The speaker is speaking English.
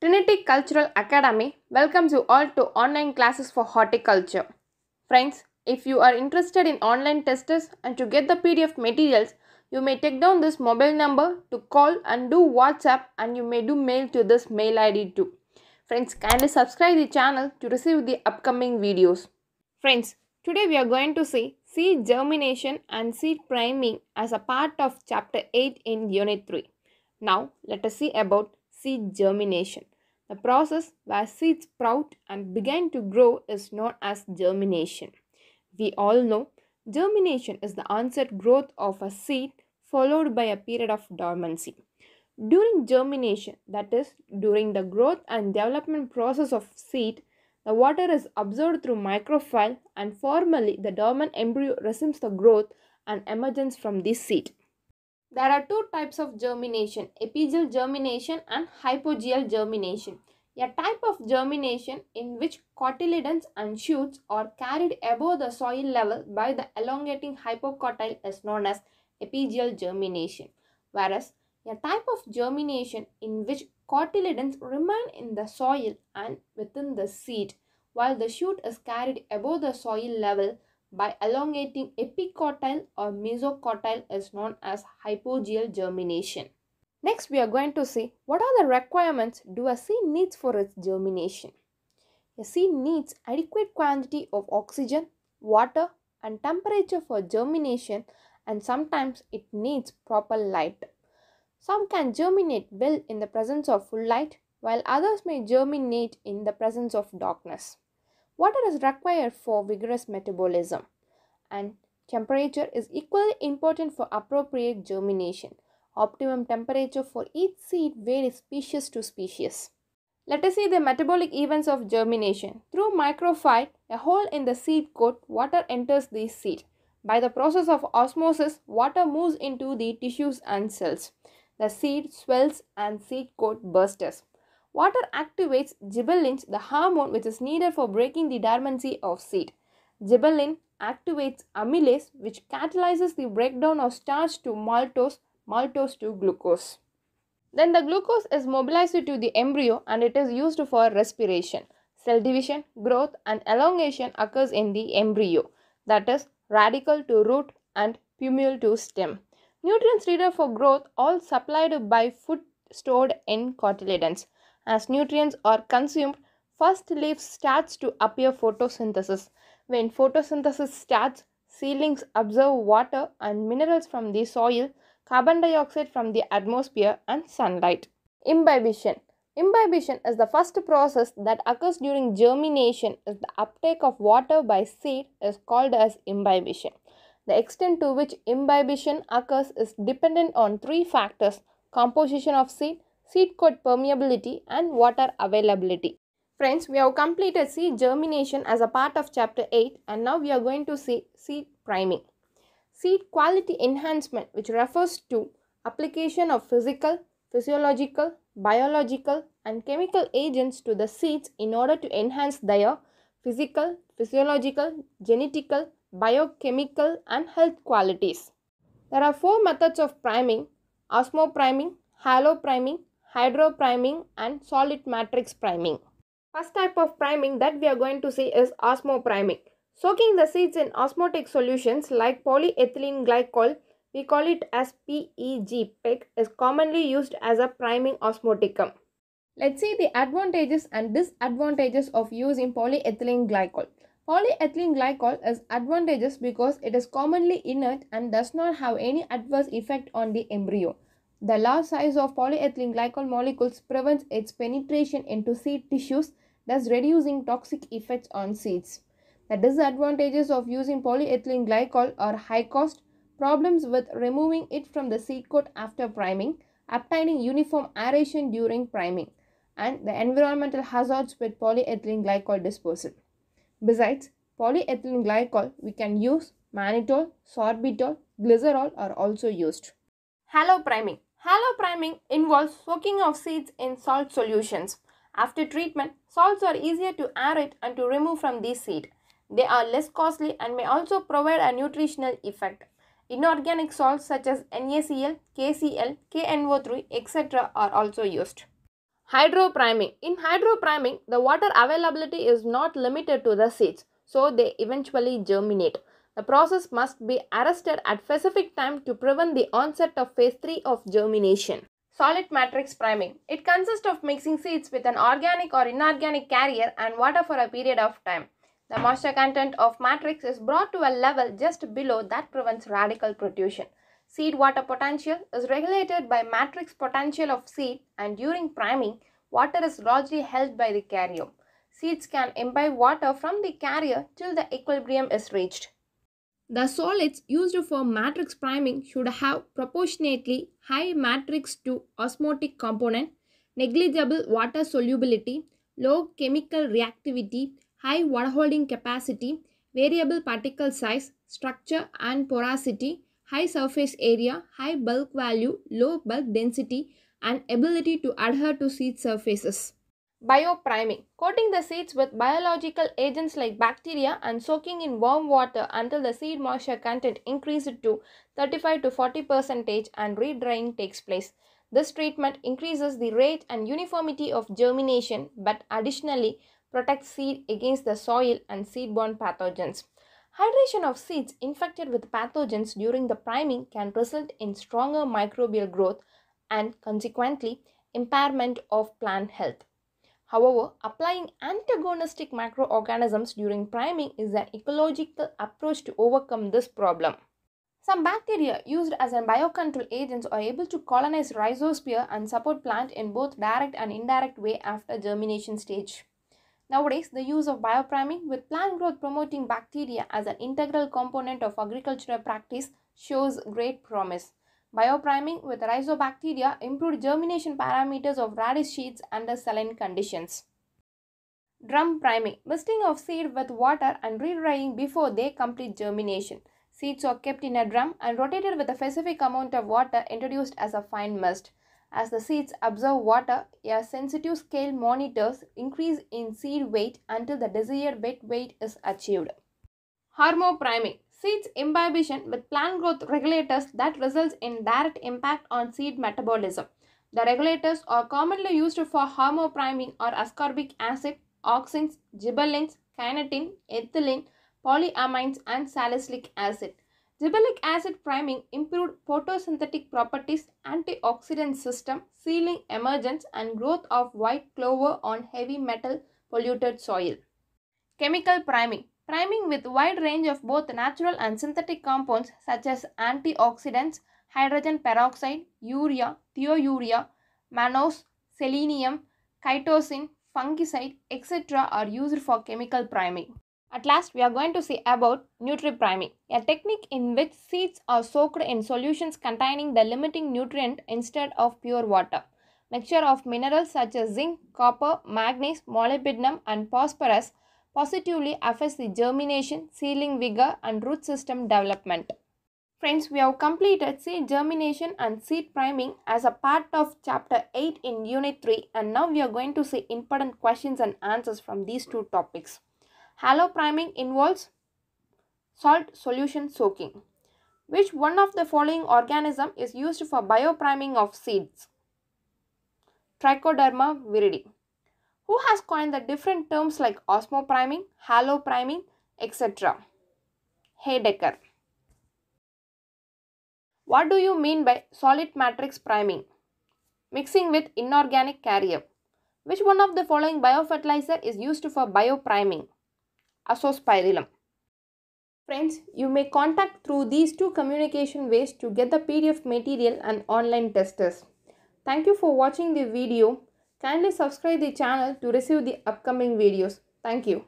Trinity Cultural Academy welcomes you all to online classes for horticulture. Friends, if you are interested in online testers and to get the PDF materials, you may take down this mobile number to call and do WhatsApp and you may do mail to this mail ID too. Friends, kindly subscribe the channel to receive the upcoming videos. Friends, Today we are going to see seed germination and seed priming as a part of chapter 8 in unit 3. Now let us see about seed germination. The process where seeds sprout and begin to grow is known as germination. We all know germination is the onset growth of a seed followed by a period of dormancy. During germination, that is during the growth and development process of seed, the water is absorbed through microphyll and formally the dormant embryo resumes the growth and emergence from this seed. There are two types of germination, epigeal germination and hypogeal germination. A type of germination in which cotyledons and shoots are carried above the soil level by the elongating hypocotyle is known as epigeal germination. Whereas, a type of germination in which cotyledons remain in the soil and within the seed, while the shoot is carried above the soil level by elongating epicotyl or mesocotyl, is known as hypogeal germination. Next, we are going to see what are the requirements do a seed needs for its germination. A seed needs adequate quantity of oxygen, water and temperature for germination and sometimes it needs proper light. Some can germinate well in the presence of full light, while others may germinate in the presence of darkness. Water is required for vigorous metabolism, and temperature is equally important for appropriate germination. Optimum temperature for each seed varies species to species. Let us see the metabolic events of germination. Through microphyte, a hole in the seed coat, water enters the seed. By the process of osmosis, water moves into the tissues and cells. The seed swells and seed coat bursts. Water activates gibberellin, the hormone which is needed for breaking the dormancy of seed. Gibberellin activates amylase, which catalyzes the breakdown of starch to maltose, maltose to glucose. Then the glucose is mobilized to the embryo and it is used for respiration. Cell division, growth and elongation occurs in the embryo, that is radical to root and pumule to stem. Nutrients needed for growth all supplied by food stored in cotyledons. As nutrients are consumed, first leaf starts to appear photosynthesis. When photosynthesis starts, seedlings absorb water and minerals from the soil, carbon dioxide from the atmosphere, and sunlight. Imbibition Imbibition is the first process that occurs during germination as the uptake of water by seed is called as imbibition. The extent to which imbibition occurs is dependent on three factors composition of seed, seed coat permeability, and water availability. Friends, we have completed seed germination as a part of chapter 8 and now we are going to see seed priming. Seed quality enhancement which refers to application of physical, physiological, biological and chemical agents to the seeds in order to enhance their physical, physiological, genetical biochemical and health qualities. There are four methods of priming, osmopriming, halopriming, hydropriming and solid matrix priming. First type of priming that we are going to see is osmopriming. Soaking the seeds in osmotic solutions like polyethylene glycol, we call it as PEG, PEG is commonly used as a priming osmoticum. Let's see the advantages and disadvantages of using polyethylene glycol. Polyethylene glycol is advantageous because it is commonly inert and does not have any adverse effect on the embryo. The large size of polyethylene glycol molecules prevents its penetration into seed tissues, thus reducing toxic effects on seeds. The disadvantages of using polyethylene glycol are high cost, problems with removing it from the seed coat after priming, obtaining uniform aeration during priming, and the environmental hazards with polyethylene glycol disposal. Besides polyethylene glycol, we can use mannitol, sorbitol, glycerol are also used. Halopriming. Halopriming involves soaking of seeds in salt solutions. After treatment, salts are easier to aerate and to remove from the seed. They are less costly and may also provide a nutritional effect. Inorganic salts such as NaCl, KCl, KNO3, etc. are also used. Hydropriming. In hydropriming, the water availability is not limited to the seeds, so they eventually germinate. The process must be arrested at specific time to prevent the onset of phase 3 of germination. Solid matrix priming. It consists of mixing seeds with an organic or inorganic carrier and water for a period of time. The moisture content of matrix is brought to a level just below that prevents radical protrusion. Seed water potential is regulated by matrix potential of seed and during priming, water is largely held by the carrier. Seeds can imbibe water from the carrier till the equilibrium is reached. The solids used for matrix priming should have proportionately high matrix to osmotic component, negligible water solubility, low chemical reactivity, high water holding capacity, variable particle size, structure and porosity, high surface area, high bulk value, low bulk density and ability to adhere to seed surfaces. Biopriming. Coating the seeds with biological agents like bacteria and soaking in warm water until the seed moisture content increases to 35 to 40 percentage and re-drying takes place. This treatment increases the rate and uniformity of germination but additionally protects seed against the soil and seed-borne pathogens. Hydration of seeds infected with pathogens during the priming can result in stronger microbial growth and consequently impairment of plant health. However, applying antagonistic microorganisms during priming is an ecological approach to overcome this problem. Some bacteria used as an biocontrol agents are able to colonize rhizosphere and support plant in both direct and indirect way after germination stage. Nowadays, the use of biopriming with plant growth promoting bacteria as an integral component of agricultural practice shows great promise. Biopriming with rhizobacteria improved germination parameters of radish seeds under saline conditions. Drum priming misting of seed with water and re-drying before they complete germination. Seeds are kept in a drum and rotated with a specific amount of water introduced as a fine mist. As the seeds absorb water, a sensitive scale monitors increase in seed weight until the desired bed weight is achieved. Hormopriming Seeds imbibition with plant growth regulators that results in direct impact on seed metabolism. The regulators are commonly used for hormopriming or ascorbic acid, auxins, gibberellins, kinetin, ethylene, polyamines and salicylic acid. Gibberellic acid priming improved photosynthetic properties, antioxidant system, sealing emergence and growth of white clover on heavy metal polluted soil. Chemical priming. Priming with wide range of both natural and synthetic compounds such as antioxidants, hydrogen peroxide, urea, thiourea, mannose, selenium, chitosan, fungicide, etc. are used for chemical priming. At last, we are going to see about priming, a technique in which seeds are soaked in solutions containing the limiting nutrient instead of pure water. Mixture of minerals such as zinc, copper, manganese, molybdenum and phosphorus positively affects the germination, seedling vigor and root system development. Friends, we have completed seed germination and seed priming as a part of chapter 8 in unit 3 and now we are going to see important questions and answers from these two topics. Halo priming involves salt solution soaking. Which one of the following organism is used for biopriming of seeds? Trichoderma viridi. Who has coined the different terms like osmopriming, halopriming, etc.? Heidecker. What do you mean by solid matrix priming? Mixing with inorganic carrier. Which one of the following biofertilizer is used for biopriming? azospirillum. Friends, you may contact through these two communication ways to get the PDF material and online testers. Thank you for watching the video. Kindly subscribe the channel to receive the upcoming videos. Thank you.